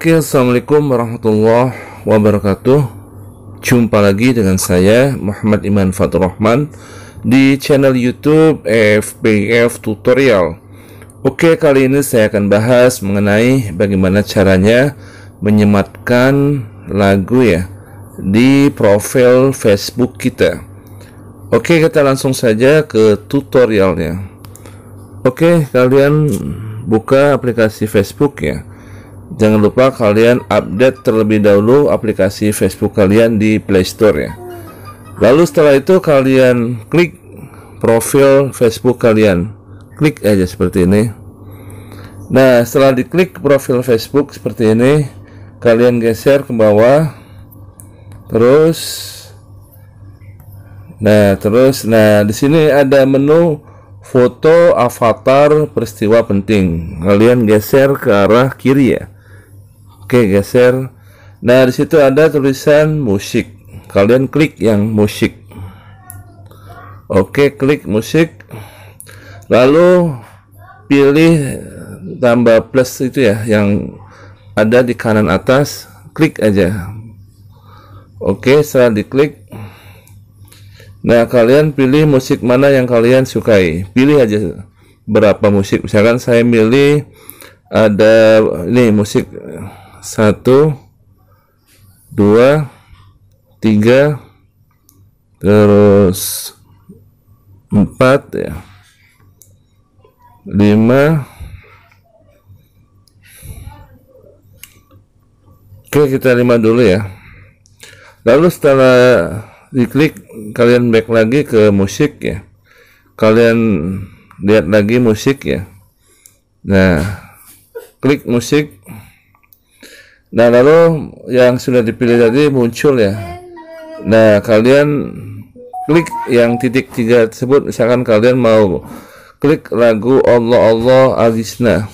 Oke, Assalamualaikum warahmatullahi wabarakatuh Jumpa lagi dengan saya Muhammad Iman Fatur Di channel Youtube FPF Tutorial Oke, kali ini saya akan bahas mengenai bagaimana caranya Menyematkan lagu ya Di profil Facebook kita Oke, kita langsung saja ke tutorialnya Oke, kalian buka aplikasi Facebook ya jangan lupa kalian update terlebih dahulu aplikasi Facebook kalian di Play Store ya. Lalu setelah itu kalian klik profil Facebook kalian. Klik aja seperti ini. Nah, setelah diklik profil Facebook seperti ini, kalian geser ke bawah. Terus Nah, terus nah di sini ada menu foto avatar peristiwa penting. Kalian geser ke arah kiri ya. Oke, geser. Nah, di situ ada tulisan musik. Kalian klik yang musik. Oke, klik musik. Lalu pilih tambah plus itu ya yang ada di kanan atas, klik aja. Oke, setelah diklik Nah, kalian pilih musik mana yang kalian sukai. Pilih aja berapa musik. Misalkan saya milih ada ini musik satu dua tiga terus empat ya lima oke kita lima dulu ya lalu setelah diklik kalian back lagi ke musik ya kalian lihat lagi musik ya nah klik musik Nah, lalu yang sudah dipilih tadi muncul ya. Nah, kalian klik yang titik tiga tersebut misalkan kalian mau klik lagu Allah Allah Azizna.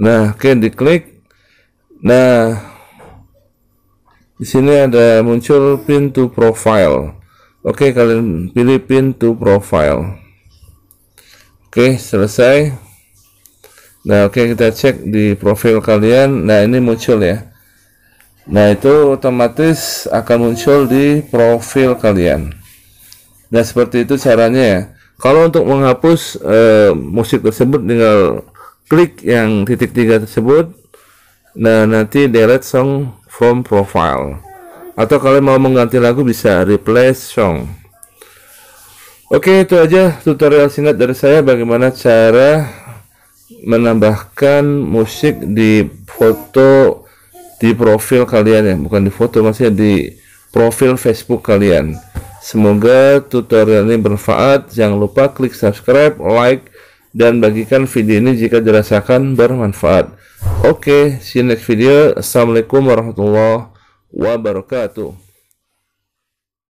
Nah, oke okay, diklik. Nah, di sini ada muncul pintu profile. Oke, okay, kalian pilih pintu profile. Oke, okay, selesai. Nah, oke okay, kita cek di profil kalian. Nah, ini muncul ya. Nah, itu otomatis akan muncul di profil kalian. Nah, seperti itu caranya ya. Kalau untuk menghapus eh, musik tersebut tinggal klik yang titik tiga tersebut. Nah, nanti delete song from profile. Atau kalian mau mengganti lagu bisa replace song. Oke, itu aja tutorial singkat dari saya bagaimana cara menambahkan musik di foto di profil kalian ya bukan di foto maksudnya di profil Facebook kalian semoga tutorial ini bermanfaat jangan lupa klik subscribe like dan bagikan video ini jika dirasakan bermanfaat oke okay, see you next video assalamualaikum warahmatullahi wabarakatuh